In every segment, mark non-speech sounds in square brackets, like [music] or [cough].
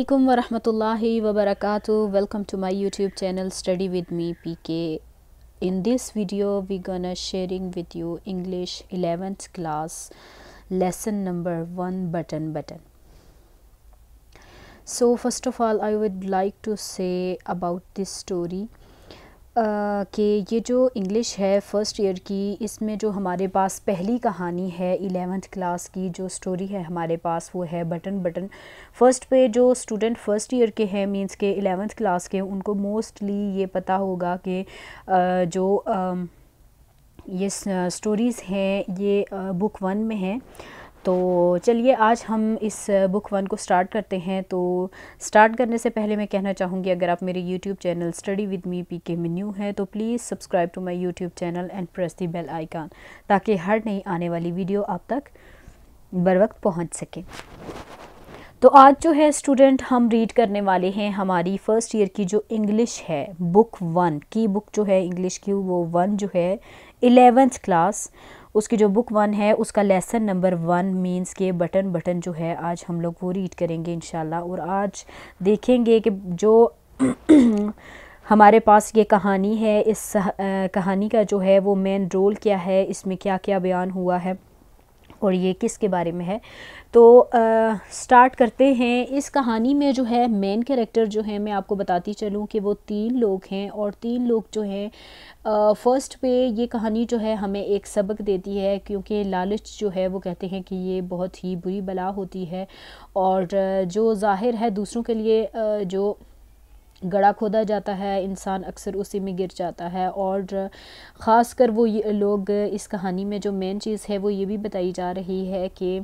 Assalamualaikum warahmatullahi wabarakatuh. Welcome to my YouTube channel Study with me PK. In this video we are gonna sharing with you English 11th class lesson number 1 button button. So first of all I would like to say about this story कि ये जो English है first year की इसमें जो हमारे पास पहली कहानी है एलेवेंथ क्लास की जो स्टोरी है हमारे पास वो है बटन बटन फ़र्स्ट पे जो स्टूडेंट फ़र्स्ट ईयर के हैं मींस के एलेवेंथ क्लास के उनको मोस्टली ये पता होगा कि जो ये स्टोरीज़ हैं ये बुक वन में हैं तो चलिए आज हम इस बुक वन को स्टार्ट करते हैं तो स्टार्ट करने से पहले मैं कहना चाहूँगी अगर आप मेरे YouTube channel study with me पी के मेन्यू हैं तो please subscribe to my YouTube channel and press the bell icon ताकि हर नई आने वाली वीडियो आप तक बर वक्त पहुँच सके तो आज जो है स्टूडेंट हम रीड करने वाले हैं हमारी फ़र्स्ट ईयर की जो इंग्लिश है बुक वन की बुक जो है इंग्लिश की वो वन जो है एलेवेंथ क्लास उसकी जो बुक वन है उसका लेसन नंबर वन मींस के बटन बटन जो है आज हम लोग वो रीड करेंगे इन और आज देखेंगे कि जो [clears throat] हमारे पास ये कहानी है इस कहानी का जो है वो मेन रोल क्या है इसमें क्या क्या बयान हुआ है और ये किसके बारे में है तो आ, स्टार्ट करते हैं इस कहानी में जो है मेन कैरेक्टर जो है मैं आपको बताती चलूँ कि वो तीन लोग हैं और तीन लोग जो हैं फ़र्स्ट पे ये कहानी जो है हमें एक सबक देती है क्योंकि लालच जो है वो कहते हैं कि ये बहुत ही बुरी बला होती है और जो ज़ाहिर है दूसरों के लिए आ, जो गड़ा खोदा जाता है इंसान अक्सर उसी में गिर जाता है और ख़ास कर वो ये लोग इस कहानी में जो मेन चीज़ है वो ये भी बताई जा रही है कि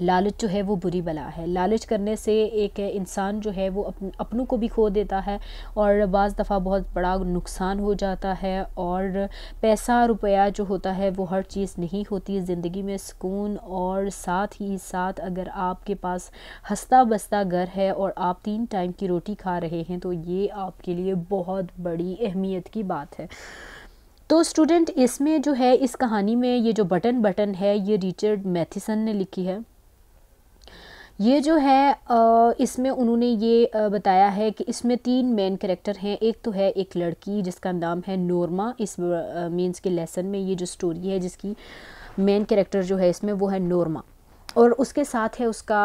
लालच जो है वो बुरी बला है लालच करने से एक इंसान जो है वो अपन अपनों को भी खो देता है और बज़ दफ़ा बहुत बड़ा नुकसान हो जाता है और पैसा रुपया जो होता है वो हर चीज़ नहीं होती ज़िंदगी में सुकून और साथ ही साथ अगर आपके पास हंसता बस्ता घर है और आप तीन टाइम की रोटी खा रहे हैं तो ये आपके लिए बहुत बड़ी अहमियत की बात है तो स्टूडेंट इसमें जो है इस कहानी में ये जो बटन बटन है ये रिचर्ड मैथिसन ने लिखी है ये जो है इसमें उन्होंने ये बताया है कि इसमें तीन मेन करेक्टर हैं एक तो है एक लड़की जिसका नाम है नोरमा इस मीन्स के लेसन में ये जो स्टोरी है जिसकी मेन करेक्टर जो है इसमें वो है नोरमा और उसके साथ है उसका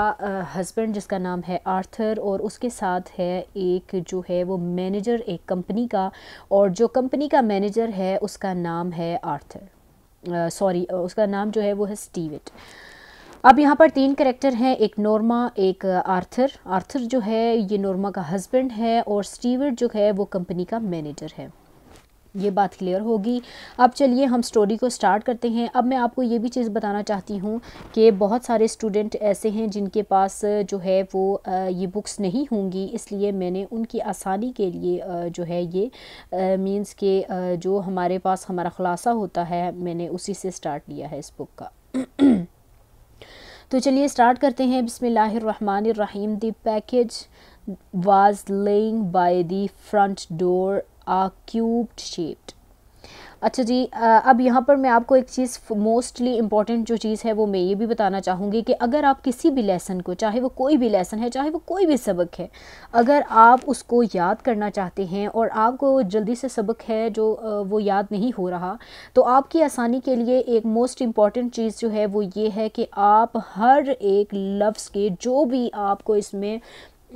हस्बैंड जिसका नाम है आर्थर और उसके साथ है एक जो है वो मैनेजर एक कंपनी का और जो कंपनी का मैनेजर है उसका नाम है आर्थर सॉरी उसका नाम जो है वो है स्टीविट अब यहाँ पर तीन करेक्टर हैं एक नॉर्मा एक आर्थर आर्थर जो है ये नॉर्मा का हस्बैंड है और स्टीवर्ट जो है वो कंपनी का मैनेजर है ये बात क्लियर होगी अब चलिए हम स्टोरी को स्टार्ट करते हैं अब मैं आपको ये भी चीज़ बताना चाहती हूँ कि बहुत सारे स्टूडेंट ऐसे हैं जिनके पास जो है वो ये बुक्स नहीं होंगी इसलिए मैंने उनकी आसानी के लिए जो है ये मींस के जो हमारे पास हमारा ख़ुलासा होता है मैंने उसी से स्टार्ट लिया है इस बुक का [clears throat] तो चलिए स्टार्ट करते हैं बिसमीम the package was laying by the front door a cubed shaped अच्छा जी अब यहाँ पर मैं आपको एक चीज़ मोस्टली इम्पॉर्टेंट जो चीज़ है वो मैं ये भी बताना चाहूँगी कि अगर आप किसी भी लेसन को चाहे वो कोई भी लेसन है चाहे वो कोई भी सबक है अगर आप उसको याद करना चाहते हैं और आपको जल्दी से सबक है जो वो याद नहीं हो रहा तो आपकी आसानी के लिए एक मोस्ट इम्पॉर्टेंट चीज़ जो है वो ये है कि आप हर एक लफ्स के जो भी आपको इसमें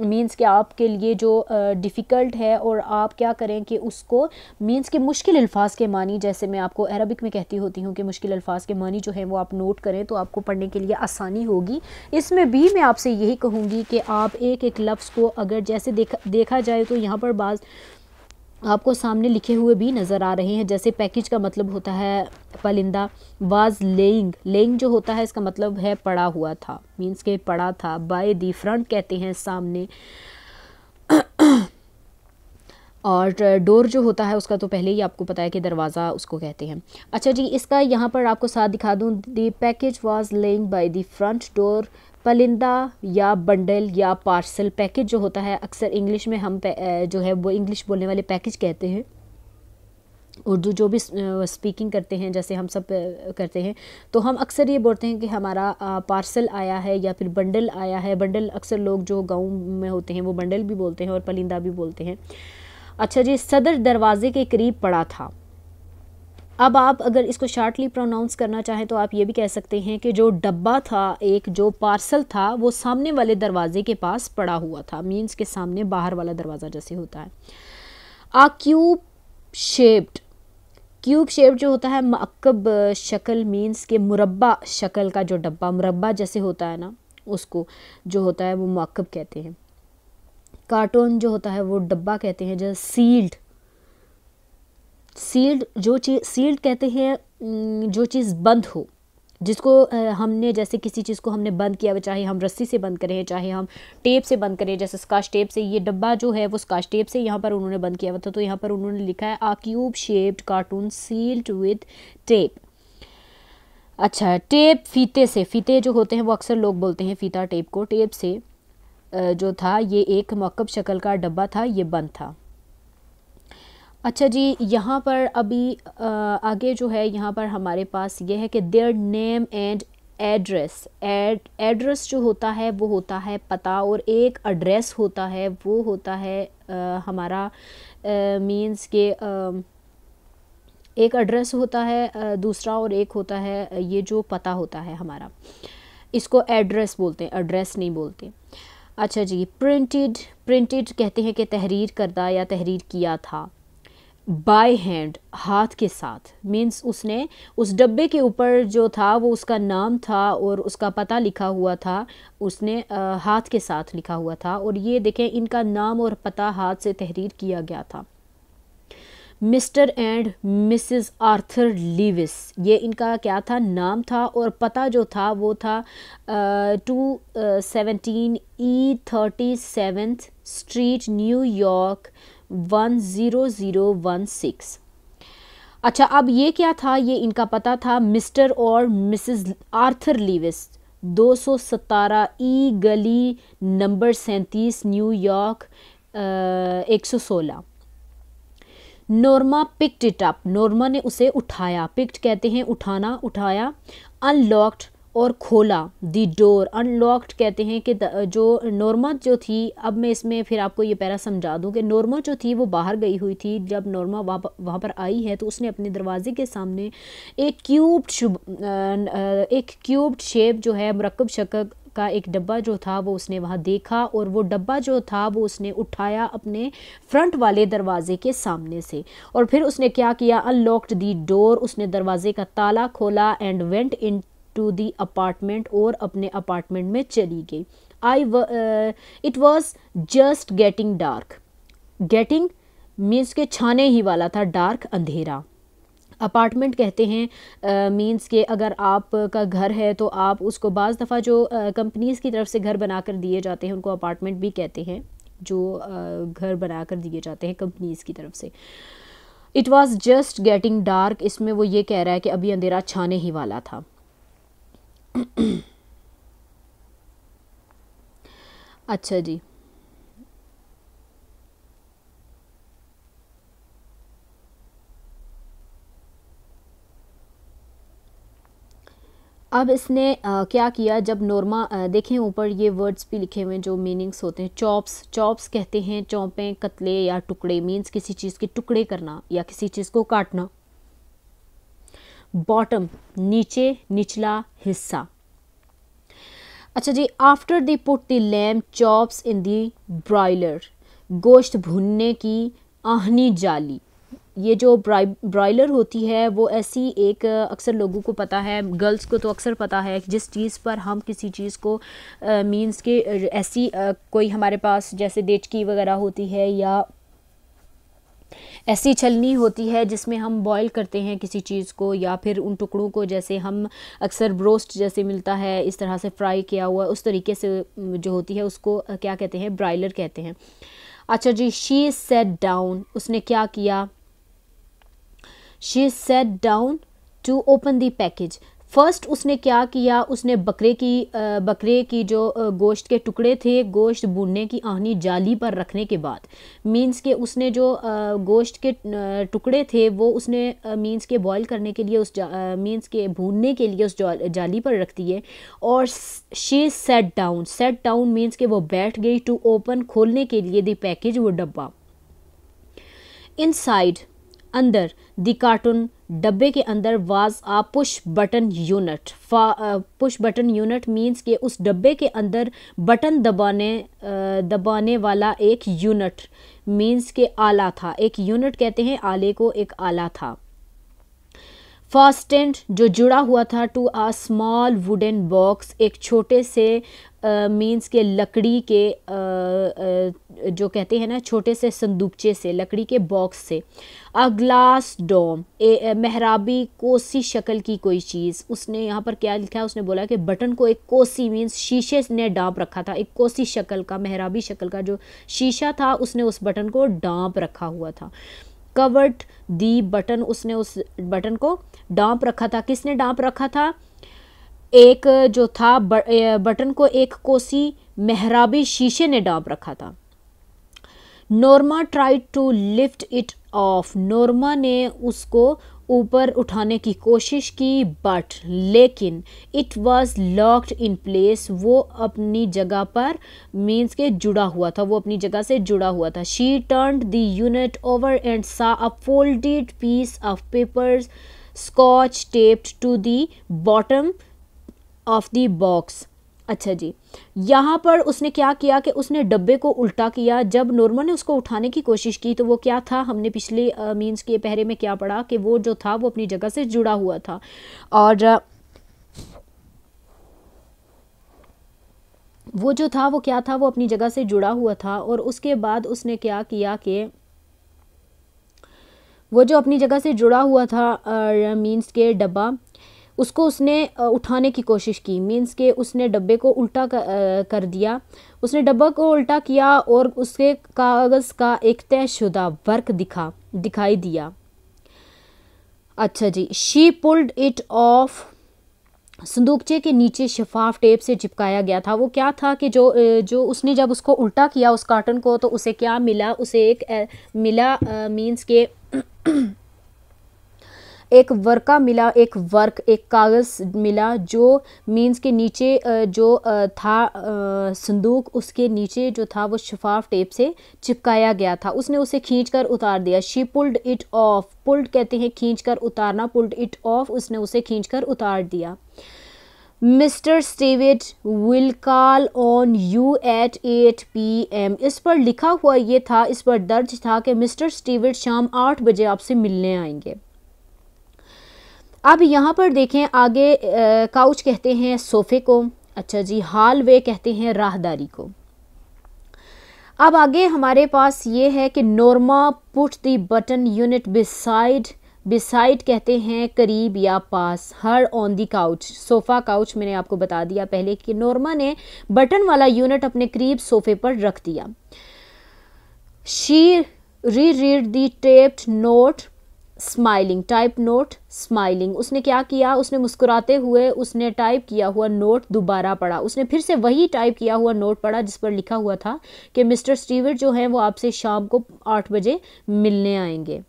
मीन्स कि आपके लिए जो डिफ़िकल्ट है और आप क्या करें कि उसको मीन्स कि मुश्किल अल्फाज के मानी जैसे मैं आपको अरबिक में कहती होती हूँ कि मुश्किल अल्फाज के मानी जो है वो आप नोट करें तो आपको पढ़ने के लिए आसानी होगी इसमें भी मैं आपसे यही कहूँगी कि आप एक एक लफ्ज़ को अगर जैसे देखा देखा जाए तो यहाँ पर बाज़ आपको सामने लिखे हुए भी नज़र आ रहे हैं जैसे पैकेज का मतलब होता है पलिंदा वाज लेइंग लेइंग जो होता है इसका मतलब है पड़ा हुआ था मीन्स के पड़ा था बाय दी फ्रंट कहते हैं सामने और डोर जो होता है उसका तो पहले ही आपको पता है कि दरवाज़ा उसको कहते हैं अच्छा जी इसका यहाँ पर आपको साथ दिखा दूँ the package was laying by the front door पलिंदा या बंडल या पार्सल पैकेज जो होता है अक्सर इंग्लिश में हम जो है वो इंग्लिश बोलने वाले पैकेज कहते हैं उर्दू जो भी स्पीकिंग करते हैं जैसे हम सब करते हैं तो हम अक्सर ये बोलते हैं कि हमारा पार्सल आया है या फिर बंडल आया है बंडल अक्सर लोग जो गांव में होते हैं वो बंडल भी बोलते हैं और पलिंदा भी बोलते हैं अच्छा जी सदर दरवाज़े के करीब पड़ा था अब आप अगर इसको शार्टली प्रोनाउंस करना चाहें तो आप ये भी कह सकते हैं कि जो डब्बा था एक जो पार्सल था वो सामने वाले दरवाजे के पास पड़ा हुआ था मीन्स के सामने बाहर वाला दरवाज़ा जैसे होता है a cube shaped cube shape जो होता है मकब शक्ल मीन्स के मुरबा शक्ल का जो डब्बा मुरबा जैसे होता है ना उसको जो होता है वो मक्ब कहते हैं कार्टून जो होता है वो डब्बा कहते हैं जो सील्ड सील्ड जो चीज़ सील्ड कहते हैं जो चीज़ बंद हो जिसको हमने जैसे किसी चीज़ को हमने बंद किया चाहे हम रस्सी से बंद करें चाहे हम टेप से बंद करें जैसे स्काश टेप से ये डब्बा जो है वो स्काश टेप से यहाँ पर उन्होंने बंद किया हुआ था तो यहाँ पर उन्होंने लिखा है a cube shaped carton sealed with tape अच्छा टेप फीते से फीते जो होते हैं वो अक्सर लोग बोलते हैं फीता टेप को टेप से जो था ये एक मकब शक्ल का डब्बा था ये बंद था अच्छा जी यहाँ पर अभी आ, आगे जो है यहाँ पर हमारे पास ये है कि their name and address ad address जो होता है वो होता है पता और एक एड्रेस होता है वो होता है आ, हमारा मींस के आ, एक एड्रेस होता है दूसरा और एक होता है ये जो पता होता है हमारा इसको एड्रेस बोलते हैं एड्रेस नहीं बोलते अच्छा जी प्रिंटेड प्रिंटेड कहते हैं कि तहरीर करदा या तहरीर किया था बाय हैंड हाथ के साथ मीन्स उसने उस डब्बे के ऊपर जो था वो उसका नाम था और उसका पता लिखा हुआ था उसने आ, हाथ के साथ लिखा हुआ था और ये देखें इनका नाम और पता हाथ से तहरीर किया गया था Mr and Mrs Arthur Lewis ये इनका क्या था नाम था और पता जो था वो था to seventeen E thirty seventh street New York one zero zero one six अच्छा अब ये क्या था ये इनका पता था मिस्टर और मिसेस आर्थर लीविस दो सौ सतारह ई गली नंबर सैंतीस न्यूयॉर्क एक सौ सोलह Norma picked it up Norma ने उसे उठाया पिक्ड कहते हैं उठाना उठाया अनलॉक्ड और खोला दी डोर अनलॉक्ड कहते हैं कि जो नॉर्मा जो थी अब मैं इसमें फिर आपको ये पैरा समझा दूँ कि नॉर्मा जो थी वो बाहर गई हुई थी जब नॉर्मा वहाँ वहाँ पर आई है तो उसने अपने दरवाजे के सामने एक क्यूब्ड एक क्यूब्ड शेप जो है मरकब शक का एक डब्बा जो था वो उसने वहाँ देखा और वो डब्बा जो था वो उसने उठाया अपने फ्रंट वाले दरवाजे के सामने से और फिर उसने क्या किया अनलॉक्ड दी डोर उसने दरवाजे का ताला खोला and went into the apartment और अपने अपार्टमेंट में चली गई I it was just getting dark getting means के छाने ही वाला था डार्क अंधेरा अपार्टमेंट कहते हैं मीन्स uh, के अगर आपका घर है तो आप उसको बज़ दफ़ा जो कंपनीज़ uh, की तरफ से घर बना कर दिए जाते हैं उनको अपार्टमेंट भी कहते हैं जो uh, घर बना कर दिए जाते हैं कंपनीज़ की तरफ से it was just getting dark इसमें वो ये कह रहा है कि अभी अंधेरा छाने ही वाला था अच्छा जी अब इसने आ, क्या किया जब नॉर्मा देखें ऊपर ये वर्ड्स भी लिखे हुए हैं जो मीनिंग्स होते हैं चॉप्स चॉप्स कहते हैं चौंपें कतले या टुकड़े मीन्स किसी चीज़ के टुकड़े करना या किसी चीज़ को काटना बॉटम नीचे निचला हिस्सा अच्छा जी after they put the lamb chops in the broiler गोश्त भुनने की आहनी जाली ये जो ब्रॉयलर होती है वो ऐसी एक अक्सर लोगों को पता है गर्ल्स को तो अक्सर पता है जिस चीज़ पर हम किसी चीज़ को मींस के ऐसी आ, कोई हमारे पास जैसे देचकी वगैरह होती है या ऐसी छलनी होती है जिसमें हम बॉईल करते हैं किसी चीज़ को या फिर उन टुकड़ों को जैसे हम अक्सर ब्रोस्ट जैसे मिलता है इस तरह से फ्राई किया हुआ उस तरीके से जो होती है उसको क्या कहते हैं ब्राइलर कहते हैं अच्छा जी शी सेट डाउन उसने क्या किया she sat down to open the package first उसने क्या किया उसने बकरे की बकरे की जो गोश्त के टुकड़े थे गोश्त भूनने की आहनी जाली पर रखने के बाद मींस के उसने जो गोश्त के टुकड़े थे वो उसने मींस के बॉईल करने के लिए उस मींस के भूनने के लिए उस जाली पर रख दिए और she sat down sat down means के वो बैठ गई टू ओपन खोलने के लिए दी पैकेज वो डब्बा इनसाइड अंदर दी कार्टून डब्बे के अंदर was a push button unit push button unit means के उस डब्बे के अंदर बटन दबाने uh, दबाने वाला एक यूनिट मींस के आला था एक यूनिट कहते हैं आले को एक आला था फास्टेंट जो जुड़ा हुआ था to a small wooden box एक छोटे से मीन्स के लकड़ी के आ, आ, जो कहते हैं ना छोटे से संदूकचे से लकड़ी के बॉक्स से अ ग्लास डोम महराबी कोसी शक्ल की कोई चीज़ उसने यहाँ पर क्या लिखा है उसने बोला कि बटन को एक कोसी मीन्स शीशे ने डांप रखा था एक कोसी शक्ल का महराबी शक्ल का जो शीशा था उसने उस बटन को डांप रखा हुआ था कवर्ट दी बटन उसने उस बटन को डांप रखा था किसने डांप रखा था एक जो था बटन को एक कोसी मेहराबी शीशे ने डाब रखा था Norma tried to lift it off Norma ने उसको ऊपर उठाने की कोशिश की बट लेकिन it was locked in place वो अपनी जगह पर मीन्स के जुड़ा हुआ था वो अपनी जगह से जुड़ा हुआ था she turn the unit over and saw a folded piece of papers Scotch taped to bottom bottom of the box अच्छा जी यहाँ पर उसने क्या किया कि उसने डब्बे को उल्टा किया जब नॉर्मल ने उसको उठाने की कोशिश की तो वो क्या था हमने पिछले मीन्स के पहरे में क्या पढ़ा कि वो जो था वो अपनी जगह से जुड़ा हुआ था और वो जो था वो क्या था वो अपनी जगह से जुड़ा हुआ था और उसके बाद उसने क्या किया कि वो जो अपनी जगह से जुड़ा हुआ था मीन्स के डब्बा उसको उसने उठाने की कोशिश की मीन्स के उसने डब्बे को उल्टा कर दिया उसने डब्बा को उल्टा किया और उसके कागज़ का एक तयशुदा वर्क दिखा दिखाई दिया अच्छा जी शी पुल्ड इट ऑफ संदूकचे के नीचे शफाफ टेप से चिपकाया गया था वो क्या था कि जो जो उसने जब उसको उल्टा किया उस कार्टन को तो उसे क्या मिला उसे एक मिला मींस के एक वर्का मिला एक वर्क एक कागज़ मिला जो मींस के नीचे जो था संदूक उसके नीचे जो था वो शफाफ टेप से चिपकाया गया था उसने उसे खींच कर उतार दिया she pulled it off pulled कहते हैं खींच कर उतारना पुल्ड इट ऑफ उसने उसे खींच कर उतार दिया Mr Steward will call on you at eight P M इस पर लिखा हुआ ये था इस पर दर्ज था कि मिस्टर स्टेविट शाम आठ बजे आपसे मिलने आएंगे अब यहाँ पर देखें आगे काउच कहते हैं सोफ़े को अच्छा जी हाल वे कहते हैं राहदारी को अब आगे हमारे पास ये है कि Norma put the button unit beside beside कहते हैं करीब या पास her on the couch sofa couch मैंने आपको बता दिया पहले कि नॉर्मा ने बटन वाला यूनिट अपने करीब सोफ़े पर रख दिया she re read the taped note smiling typed note smiling उसने क्या किया उसने मुस्कुराते हुए उसने टाइप किया हुआ नोट दोबारा पढ़ा उसने फिर से वही टाइप किया हुआ नोट पढ़ा जिस पर लिखा हुआ था कि मिस्टर स्टीवर्ट जो हैं वो आपसे शाम को आठ बजे मिलने आएंगे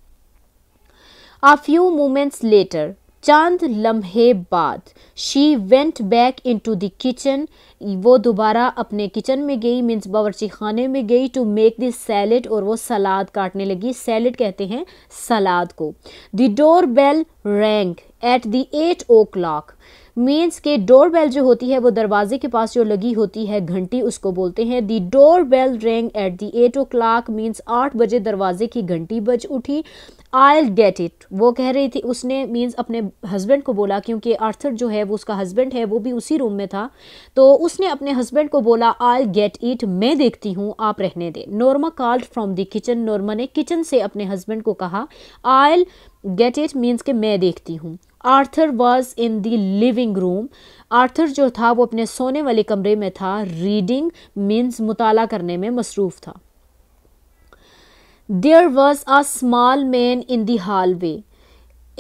आ फ्यू मोमेंट्स लेटर चंद लम्हे बाद she went back into the kitchen वो दोबारा अपने किचन में गई मीन्स बावरची खाने में गई टू मेक दिस सैलड और वो सलाद काटने लगी सैलड कहते हैं सलाद को the doorbell rang at the eight o'clock means के डोर बेल जो होती है वो दरवाजे के पास जो लगी होती है घंटी उसको बोलते हैं the doorbell rang at the eight o'clock means आठ बजे दरवाजे की घंटी बज उठी आई गेट इट वो कह रही थी उसने मीन्स अपने हस्बैंड को बोला क्योंकि आर्थर जो है वो उसका हस्बैंड है वो भी उसी रूम में था तो उसने अपने हस्बैंड को बोला आई गेट इट मैं देखती हूँ आप रहने दें Norma called from the kitchen Norma ने किचन से अपने हस्बैंड को कहा आई गेट इट मीन्स कि मैं देखती हूँ Arthur was in the living room Arthur जो था वो अपने सोने वाले कमरे में था रीडिंग मीन्स मुताला करने में मसरूफ़ था there was a small man in the hallway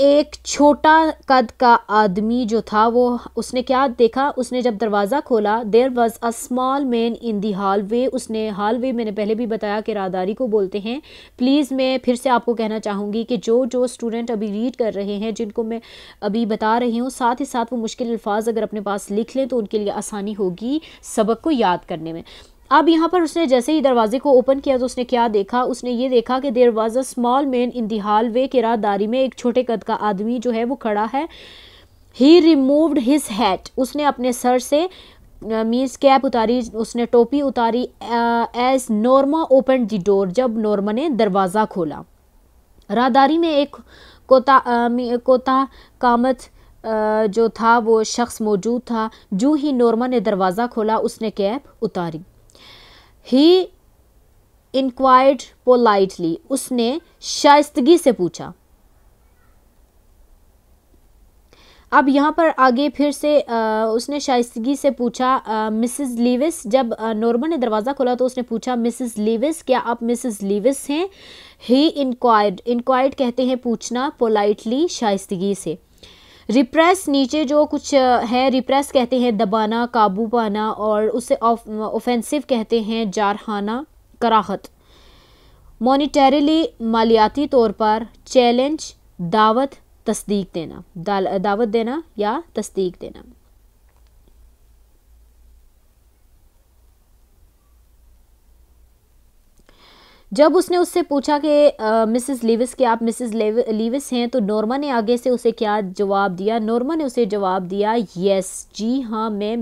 एक छोटा कद का आदमी जो था वो उसने क्या देखा उसने जब दरवाज़ा खोला there was a small man in the hallway उसने हॉल वे मैंने पहले भी बताया कि रादारी को बोलते हैं प्लीज़ मैं फिर से आपको कहना चाहूँगी कि जो जो स्टूडेंट अभी रीड कर रहे हैं जिनको मैं अभी बता रही हूँ साथ ही साथ वो मुश्किल अल्फाज अगर अपने पास लिख लें तो उनके लिए आसानी होगी सबक को याद करने में अब यहाँ पर उसने जैसे ही दरवाजे को ओपन किया तो उसने क्या देखा उसने ये देखा कि there was a small man in the hallway के रादारी में एक छोटे कद का आदमी जो है वो खड़ा है ही रिमूव्ड हिज हैट उसने अपने सर से मीन्स कैप उतारी उसने टोपी उतारी as Norma open the door जब नॉर्मा ने दरवाज़ा खोला रादारी में एक कोता uh, कोता कामत जो था वो शख्स मौजूद था जो ही नॉर्मा ने दरवाज़ा खोला उसने कैप उतारी ही इंक्वायर्ड पोलाइटली उसने शाइस्तगी से पूछा अब यहाँ पर आगे फिर से आ, उसने शाइस्तगी से पूछा मिसेस लीविस जब नॉर्मन ने दरवाज़ा खोला तो उसने पूछा मिसेस लीविस क्या आप मिसेस लीविस हैं ही इंक्वायर्ड इंक्वायर्ड कहते हैं पूछना पोलाइटली शाइस्तगी से रिप्रेस नीचे जो कुछ है रिप्रेस कहते हैं दबाना काबू पाना और उसे ऑफेंसिव कहते हैं जारहाना कराहत मोनिटरली मालियाती तौर पर चैलेंज दावत तस्दीक देना दावत देना या तस्दीक देना जब उसने उससे पूछा कि मिसेस लीविस के आप मिसेस लीविस हैं तो नॉर्मा ने आगे से उसे क्या जवाब दिया नॉर्मा ने उसे जवाब दिया यस जी हाँ मैं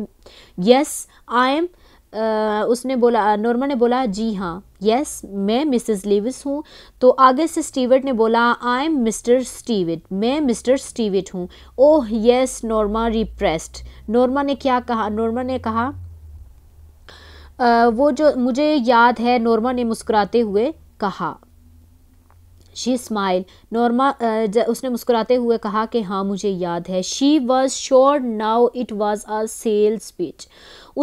यस आई एम उसने बोला नॉर्मा ने बोला जी हाँ यस मैं मिसेस लीविस हूँ तो आगे से स्टीवर्ट ने बोला आई एम मिस्टर स्टीविट मैं मिस्टर स्टीविट हूँ oh yes Norma repressed Norma ने क्या कहा नॉर्मा ने कहा वो जो मुझे याद है नॉर्मा ने मुस्कुराते हुए कहा शी स्माइल नॉर्मा उसने मुस्कुराते हुए कहा कि हाँ मुझे याद है she was sure now it was a sales pitch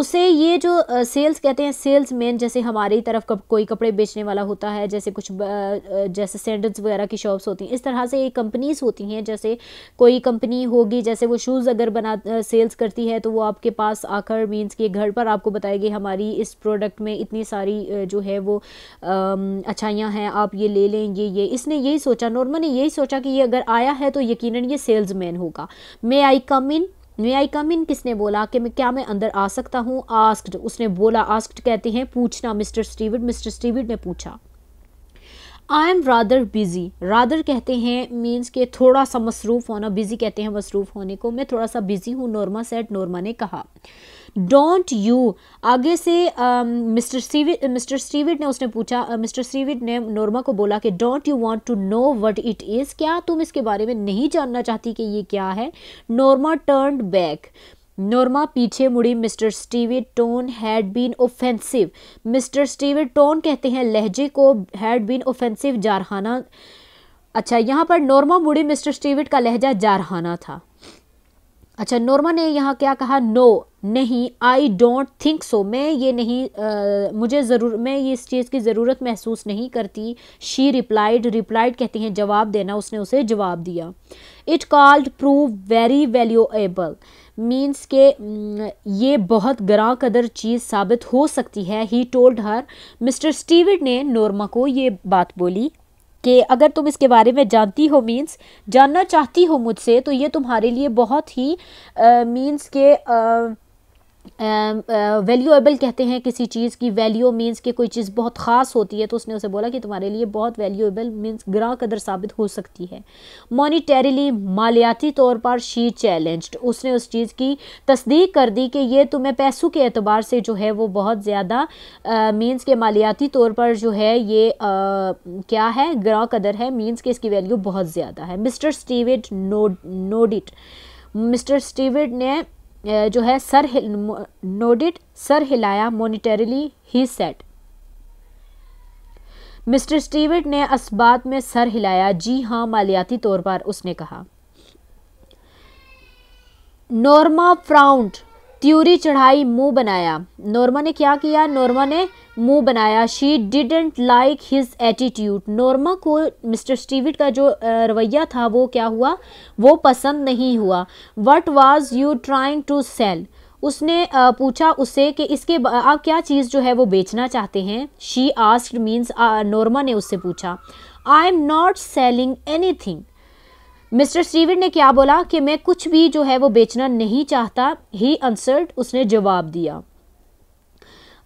उसे ये जो सेल्स uh, कहते हैं सेल्स मैन जैसे हमारी तरफ कप, कोई कपड़े बेचने वाला होता है जैसे कुछ uh, uh, जैसे सैंडल्स वगैरह की शॉप्स होती हैं इस तरह से ये कंपनीज़ होती हैं जैसे कोई कंपनी होगी जैसे वो शूज़ अगर बना सेल्स करती है तो वो आपके पास आकर मीन्स कि घर पर आपको बताएगी हमारी इस प्रोडक्ट में इतनी सारी जो है वो um, अच्छाइयाँ हैं आप ये ले लें ये ये इस इसने यही सोचा नॉर्मल ने यही सोचा कि ये अगर आया है तो यकीनन ये सेल्समैन होगा मे आई कम इन मे आई कम इन किसने बोला कि मैं क्या मैं अंदर आ सकता हूँ आस्क्ड उसने बोला आस्क्ड कहते हैं पूछना मिस्टर स्टीविड मिस्टर स्टीविड ने पूछा I am rather busy rather कहते हैं मीन्स के थोड़ा सा मसरूफ़ होना बिज़ी कहते हैं मसरूफ़ होने को मैं थोड़ा सा बिज़ी हूँ नॉर्मा सेट नॉर्मा ने कहा डोंट यू आगे से मिस्टर मिस्टर स्टीविड ने उसने पूछा मिस्टर uh, स्टीविड ने नॉर्मा को बोला कि don't you want to know what it is क्या तुम इसके बारे में नहीं जानना चाहती कि ये क्या है नॉर्मा टर्न बैक नोरमा पीछे मुड़ी Mr Steward tone had been offensive Mr Steward tone कहते हैं लहजे को हैड बीन ओफेंसिव जारहाना अच्छा यहाँ पर नोरमा मुड़ी मिस्टर स्टीविट का लहजा जारहाना था अच्छा नोरमा ने यहाँ क्या कहा नो no, नहीं आई डोंट थिंक सो मैं ये नहीं आ, मुझे ज़रूर मैं ये इस चीज़ की ज़रूरत महसूस नहीं करती शी रिप्लाइड रिप्लाइड कहते हैं जवाब देना उसने उसे जवाब दिया it could prove very valuable means के mm, ये बहुत गरा कदर चीज़ साबित हो सकती है he told her mister Steward ने नॉर्मा को ये बात बोली कि अगर तुम इसके बारे में जानती हो मीन्स जानना चाहती हो मुझसे तो ये तुम्हारे लिए बहुत ही मीन्स uh, के आ, uh, वैल्यूएबल um, uh, कहते हैं किसी चीज़ की वैल्यू मीन्स कि कोई चीज़ बहुत ख़ास होती है तो उसने उसे बोला कि तुम्हारे लिए बहुत वैल्यूएबल मीन्स ग्रा कदर साबित हो सकती है मॉनिटरीली मालियाती तौर पर शी चैलेंज्ड उसने उस चीज़ की तस्दीक कर दी कि ये तुम्हें पैसों के अतबार से जो है वो बहुत ज़्यादा मीन्स uh, के मालियाती तौर पर जो है ये आ, uh, क्या है ग्रा कदर है मीन्स कि इसकी वैल्यू बहुत ज़्यादा है Mr Steward nod nodded Mr Steward ने जो है सर नोडिट सर हिलाया मोनिटरली ही सेट मिस्टर स्टीवर्ट ने असबात में सर हिलाया जी हाँ मालियाती तौर पर उसने कहा नॉर्मा फ्राउंड त्यूरी चढ़ाई मुंह बनाया नॉर्मा ने क्या किया नॉर्मा ने मुंह बनाया she didn't like his attitude Norma को मिस्टर स्टीविट का जो रवैया था वो क्या हुआ वो पसंद नहीं हुआ what was you trying to sell उसने पूछा उससे कि इसके आप क्या चीज़ जो है वो बेचना चाहते हैं शी आस्ड मीन्स नॉर्मा ने उससे पूछा I am not selling anything Mr Steven ने क्या बोला कि मैं कुछ भी जो है वो बेचना नहीं चाहता ही आंसर्ड उसने जवाब दिया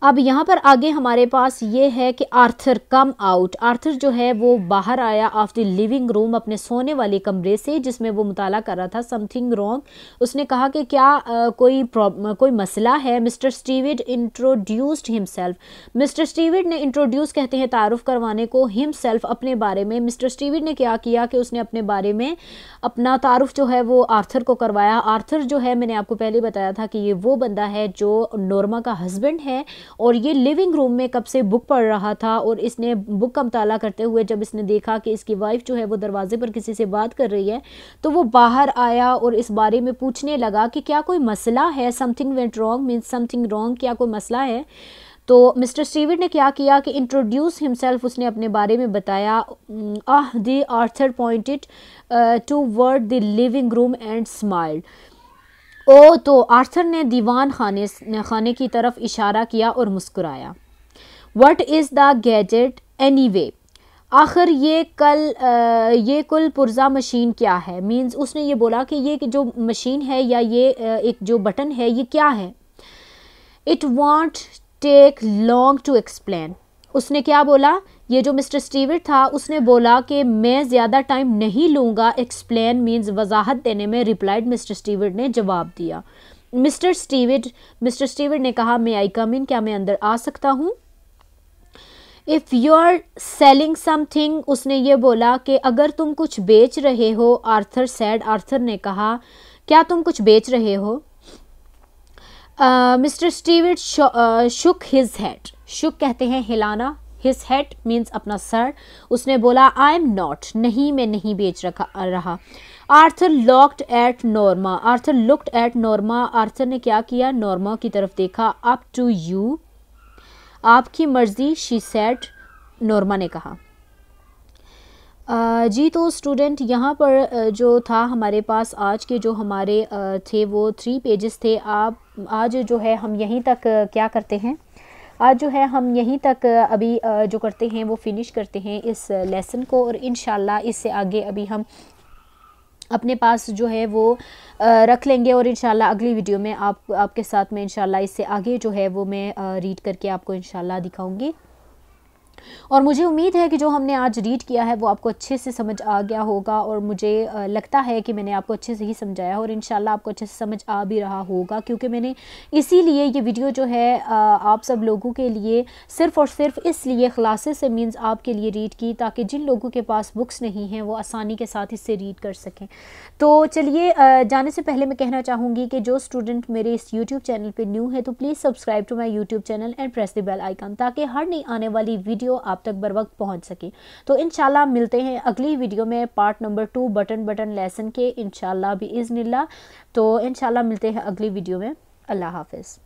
अब यहाँ पर आगे हमारे पास ये है कि आर्थर कम आउट आर्थर जो है वो बाहर आया ऑफ द लिविंग रूम अपने सोने वाले कमरे से जिसमें वो मुताला कर रहा था समथिंग रॉन्ग उसने कहा कि क्या आ, कोई कोई मसला है Mr Steward introduced himself Mr Steward ने इंट्रोड्यूस कहते हैं तारुफ करवाने को हिमसेल्फ अपने बारे में मिस्टर स्टीविड ने क्या किया कि उसने अपने बारे में अपना तारुफ जो है वो आर्थर को करवाया आर्थर जो है मैंने आपको पहले बताया था कि ये वो बंदा है जो नॉर्मा का हस्बैंड है और ये लिविंग रूम में कब से बुक पढ़ रहा था और इसने बुक का मताला करते हुए जब इसने देखा कि इसकी वाइफ जो है वो दरवाजे पर किसी से बात कर रही है तो वो बाहर आया और इस बारे में पूछने लगा कि क्या कोई मसला है something went wrong means something wrong क्या कोई मसला है तो मिस्टर स्टीविड ने क्या किया कि इंट्रोड्यूस हिमसेल्फ उसने अपने बारे में बताया ah the Arthur pointed toward the living room and smiled ओ तो आर्थर ने दीवान खाने खाने की तरफ इशारा किया और मुस्कुराया what is the gadget anyway आखिर ये कल आ, ये कुल पुर्जा मशीन क्या है मींस उसने ये बोला कि ये जो मशीन है या ये एक जो बटन है ये क्या है it won't take long to explain उसने क्या बोला ये जो मिस्टर स्टीवर था उसने बोला कि मैं ज़्यादा टाइम नहीं लूँगा एक्सप्लेन मीन्स वजाहत देने में रिप्लाइड मिस्टर स्टीवर ने जवाब दिया मिस्टर स्टीविड मिस्टर स्टीविड ने कहा मैं आई कम इन क्या मैं अंदर आ सकता हूँ if you are selling something, उसने ये बोला कि अगर तुम कुछ बेच रहे हो आर्थर सैड आर्थर ने कहा क्या तुम कुछ बेच रहे हो uh, Mr Steward shook his head shook कहते हैं हिलाना हिज हेड मीन्स अपना सर उसने बोला आई एम नॉट नहीं मैं नहीं बेच रखा रहा Arthur locked at Norma Arthur looked at Norma Arthur ने क्या किया नॉर्मा की तरफ देखा अप टू यू आपकी मर्जी शी सेट नॉर्मा ने कहा जी तो स्टूडेंट यहाँ पर जो था हमारे पास आज के जो हमारे थे वो थ्री पेजेस थे आप आज जो है हम यहीं तक क्या करते हैं आज जो है हम यहीं तक अभी जो करते हैं वो फिनिश करते हैं इस लेसन को और इन इससे आगे अभी हम अपने पास जो है वो रख लेंगे और इन अगली वीडियो में आप आपके साथ में इनशाला इससे आगे जो है वो मैं रीड करके आपको इनशाला दिखाऊंगी और मुझे उम्मीद है कि जो हमने आज रीड किया है वो आपको अच्छे से समझ आ गया होगा और मुझे लगता है कि मैंने आपको अच्छे से ही समझाया और इन आपको अच्छे से समझ आ भी रहा होगा क्योंकि मैंने इसीलिए ये वीडियो जो है आप सब लोगों के लिए सिर्फ़ और सिर्फ इसलिए ख़लासे से मीन्स आपके लिए रीड की ताकि जिन लोगों के पास बुक्स नहीं हैं वो आसानी के साथ इससे रीड कर सकें तो चलिए जाने से पहले मैं कहना चाहूँगी कि जो स्टूडेंट मेरे इस यूट्यूब चैनल पर न्यू है तो please subscribe to my YouTube channel and press the bell icon ताकि हर नई आने वाली वीडियो आप तक बर वक्त पहुँच सके तो इन मिलते हैं अगली वीडियो में part number two button button lesson के इनशाला भी इज़ तो इन मिलते हैं अगली वीडियो में अल्लाह हाफिज़